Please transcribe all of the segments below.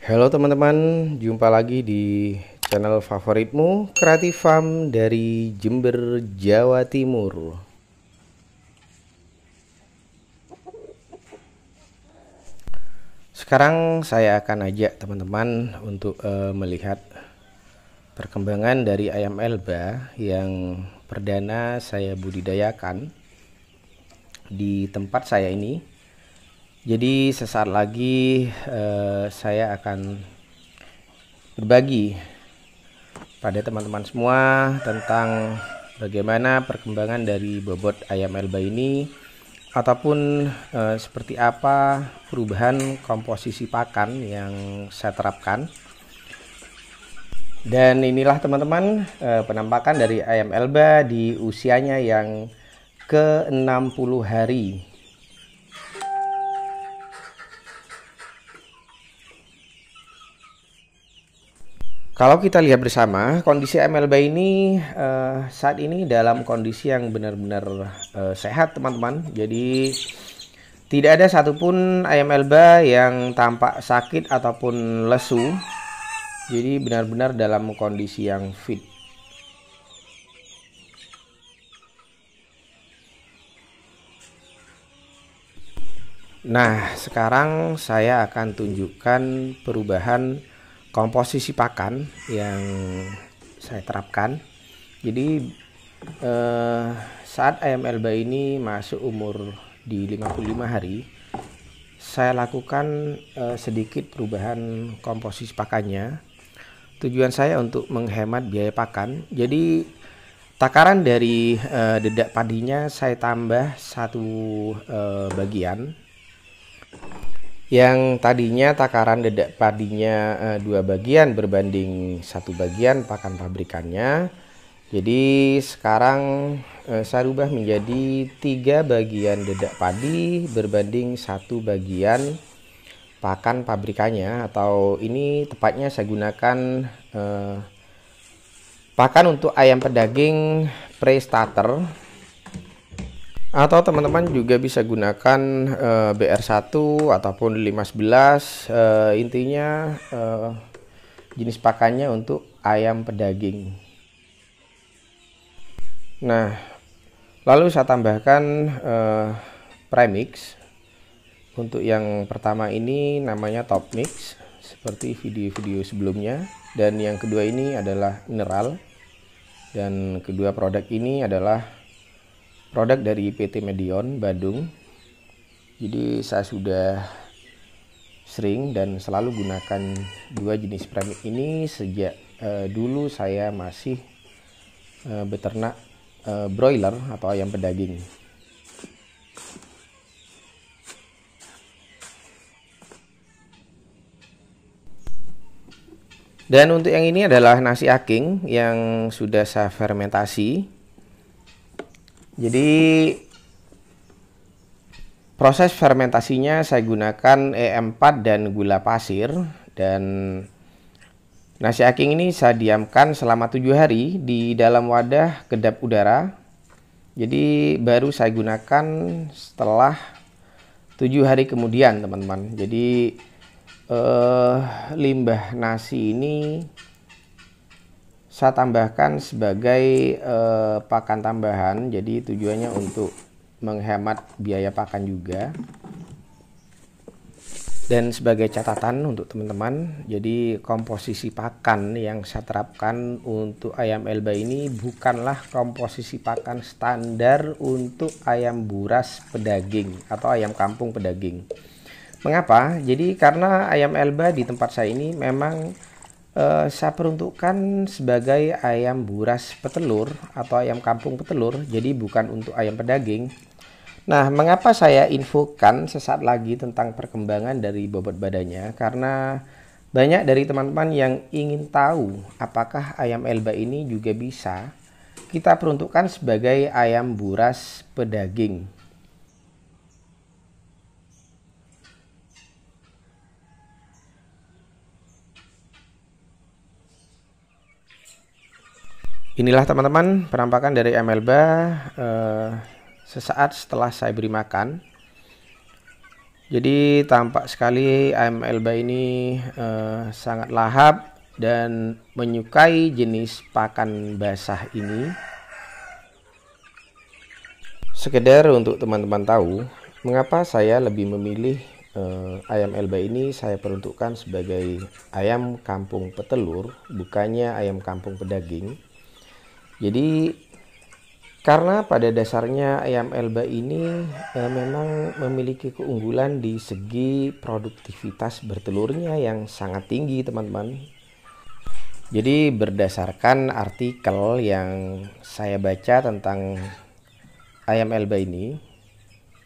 Halo teman-teman, jumpa lagi di channel favoritmu Creative Farm dari Jember, Jawa Timur. Sekarang saya akan ajak teman-teman untuk uh, melihat perkembangan dari ayam elba yang perdana saya budidayakan di tempat saya ini jadi sesaat lagi eh, saya akan berbagi pada teman-teman semua tentang bagaimana perkembangan dari bobot ayam elba ini ataupun eh, seperti apa perubahan komposisi pakan yang saya terapkan. Dan inilah teman-teman eh, penampakan dari ayam elba di usianya yang ke 60 hari Kalau kita lihat bersama, kondisi MLB ini uh, saat ini dalam kondisi yang benar-benar uh, sehat, teman-teman. Jadi tidak ada satupun ayam yang tampak sakit ataupun lesu. Jadi benar-benar dalam kondisi yang fit. Nah, sekarang saya akan tunjukkan perubahan komposisi pakan yang saya terapkan. Jadi eh, saat ayam elba ini masuk umur di 55 hari, saya lakukan eh, sedikit perubahan komposisi pakannya. Tujuan saya untuk menghemat biaya pakan. Jadi takaran dari eh, dedak padinya saya tambah satu eh, bagian yang tadinya takaran dedak padinya e, dua bagian berbanding satu bagian pakan pabrikannya jadi sekarang eh, saya rubah menjadi tiga bagian dedak padi berbanding satu bagian pakan pabrikannya atau ini tepatnya saya gunakan eh, pakan untuk ayam pedaging pre starter atau teman-teman juga bisa gunakan uh, eh, BR1 ataupun 511 uh, eh, intinya uh, jenis pakannya untuk ayam pedaging. Nah, lalu saya tambahkan uh, premix. Untuk yang pertama ini namanya top mix seperti video-video sebelumnya dan yang kedua ini adalah mineral dan kedua produk ini adalah produk dari PT Medion Badung. Jadi saya sudah sering dan selalu gunakan dua jenis premix ini sejak uh, dulu saya masih uh, beternak uh, broiler atau ayam pedaging. Dan untuk yang ini adalah nasi aking yang sudah saya fermentasi. Jadi proses fermentasinya saya gunakan e EM4 dan gula pasir dan nasi aking ini saya diamkan selama tujuh hari di dalam wadah kedap udara. Jadi baru saya gunakan setelah tujuh hari kemudian teman-teman. Jadi eh, limbah nasi ini saya tambahkan sebagai eh, pakan tambahan jadi tujuannya untuk menghemat biaya pakan juga dan sebagai catatan untuk teman-teman jadi komposisi pakan yang saya terapkan untuk ayam elba ini bukanlah komposisi pakan standar untuk ayam buras pedaging atau ayam kampung pedaging mengapa jadi karena ayam elba di tempat saya ini memang Eh, saya peruntukkan sebagai ayam buras petelur atau ayam kampung petelur jadi bukan untuk ayam pedaging nah mengapa saya infokan sesaat lagi tentang perkembangan dari bobot badannya karena banyak dari teman-teman yang ingin tahu apakah ayam elba ini juga bisa kita peruntukkan sebagai ayam buras pedaging Inilah teman-teman penampakan dari MLBA uh, eh, sesaat setelah saya beri makan. Jadi tampak sekali MLBA ini eh, sangat lahap dan menyukai jenis pakan basah ini. Sekedar untuk teman-teman tahu, mengapa saya lebih memilih eh, ayam elba ini saya peruntukkan sebagai ayam kampung petelur, bukannya ayam kampung pedaging. Jadi karena pada dasarnya ayam Elba ini eh, memang memiliki keunggulan di segi produktivitas bertelurnya yang sangat tinggi, teman-teman. Jadi berdasarkan artikel yang saya baca tentang ayam Elba ini,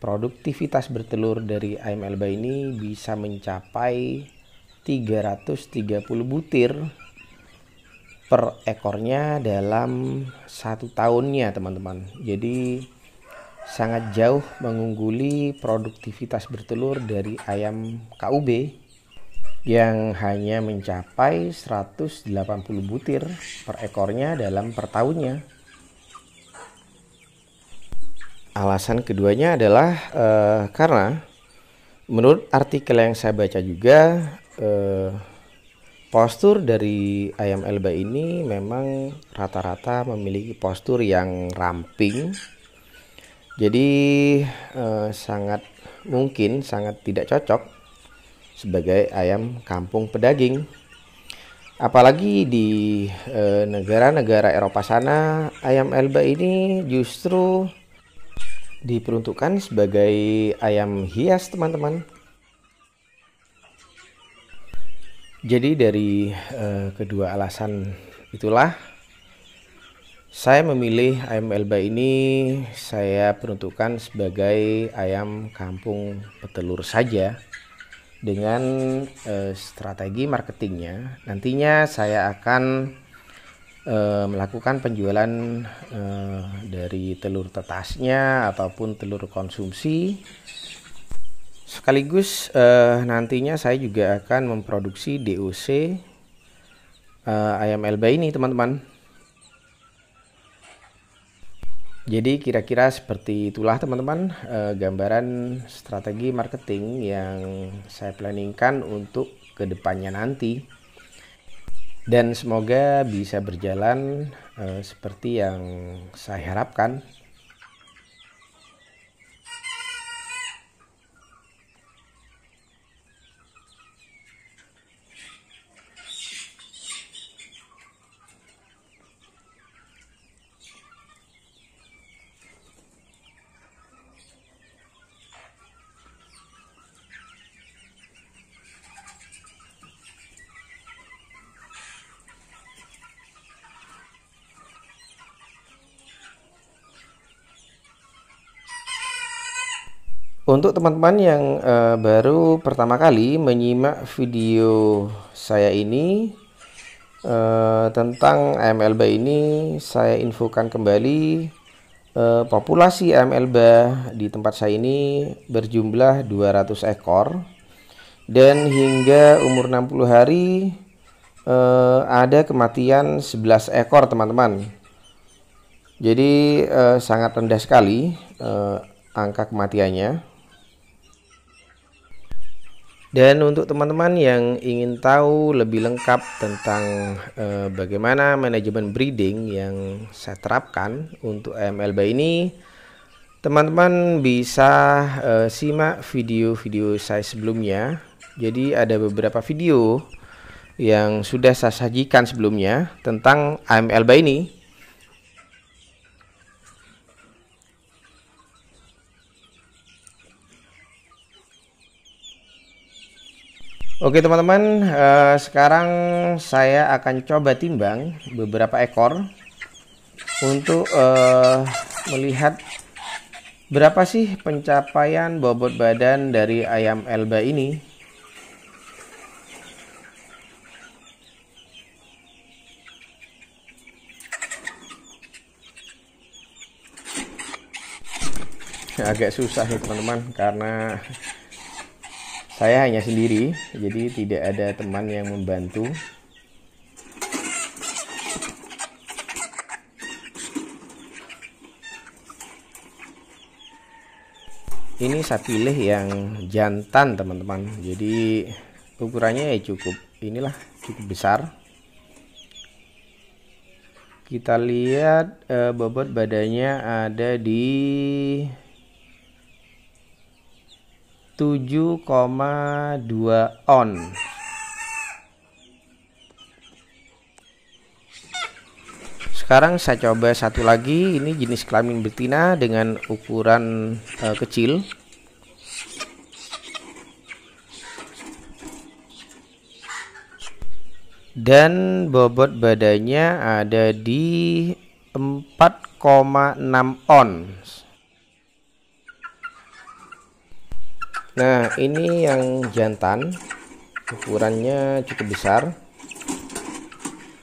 produktivitas bertelur dari ayam Elba ini bisa mencapai 330 butir per ekornya dalam satu tahunnya teman-teman jadi sangat jauh mengungguli produktivitas bertelur dari ayam KUB yang hanya mencapai 180 butir per ekornya dalam per tahunnya. Alasan keduanya adalah eh, karena menurut artikel yang saya baca juga eh, Postur dari ayam elba ini memang rata-rata memiliki postur yang ramping. Jadi eh, sangat mungkin sangat tidak cocok sebagai ayam kampung pedaging. Apalagi di eh, negara-negara eh, Eropa sana, ayam elba ini justru diperuntukkan sebagai ayam hias, teman-teman. Jadi dari uh, kedua alasan itulah saya memilih ayam Elba ini saya peruntukkan sebagai ayam kampung petelur saja dengan uh, strategi marketingnya. Nantinya saya akan uh, melakukan penjualan uh, dari telur tetasnya ataupun telur konsumsi Sekaligus uh, nantinya saya juga akan memproduksi DOC uh, eh, ayam Elba ini teman-teman. Jadi kira-kira seperti itulah teman-teman uh, gambaran strategi marketing yang saya planningkan untuk kedepannya nanti. Dan semoga bisa berjalan uh, seperti yang saya harapkan. Untuk teman-teman yang uh, baru pertama kali menyimak video saya ini uh, tentang MLB ini, saya infokan kembali uh, populasi MLB di tempat saya ini berjumlah 200 ekor dan hingga umur 60 hari uh, ada kematian 11 ekor teman-teman. Jadi uh, sangat rendah sekali uh, angka kematiannya. Dan untuk teman-teman yang ingin tahu lebih lengkap tentang eh, bagaimana manajemen breeding yang saya terapkan untuk MLB ini, teman-teman bisa eh, simak video-video saya sebelumnya. Jadi ada beberapa video yang sudah saya sajikan sebelumnya tentang AMLB ini Oke teman-teman, eh, sekarang saya akan coba timbang beberapa ekor untuk eh, melihat berapa sih pencapaian bobot badan dari ayam elba ini. Agak susah ya teman-teman karena saya hanya sendiri, jadi tidak ada teman yang membantu. Ini saya pilih yang jantan, teman-teman. Jadi ukurannya ya cukup inilah cukup besar kita lihat e, bobot badannya ada di 7,2 on sekarang saya coba satu lagi ini jenis kelamin betina dengan ukuran uh, kecil dan bobot badannya ada di 4,6 ons Nah, ini yang jantan. Ukurannya cukup besar.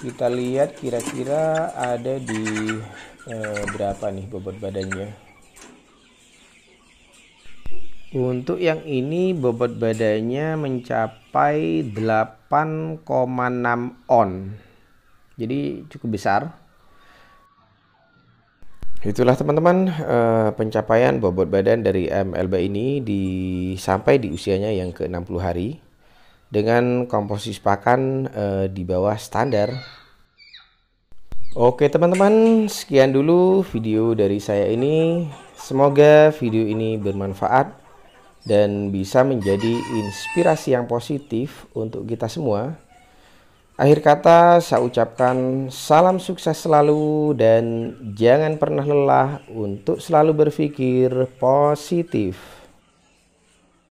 Kita lihat kira-kira ada di eh, berapa nih bobot badannya. Untuk yang ini bobot badannya mencapai 8,6 on. Jadi cukup besar. Itulah teman-teman uh, pencapaian bobot badan dari MLB ini di sampai di usianya yang ke-60 hari dengan komposisi pakan uh, di bawah standar. Oke teman-teman, sekian dulu video dari saya ini. Semoga video ini bermanfaat dan bisa menjadi inspirasi yang positif untuk kita semua Akhir kata, saya ucapkan salam sukses selalu dan jangan pernah lelah untuk selalu berpikir positif.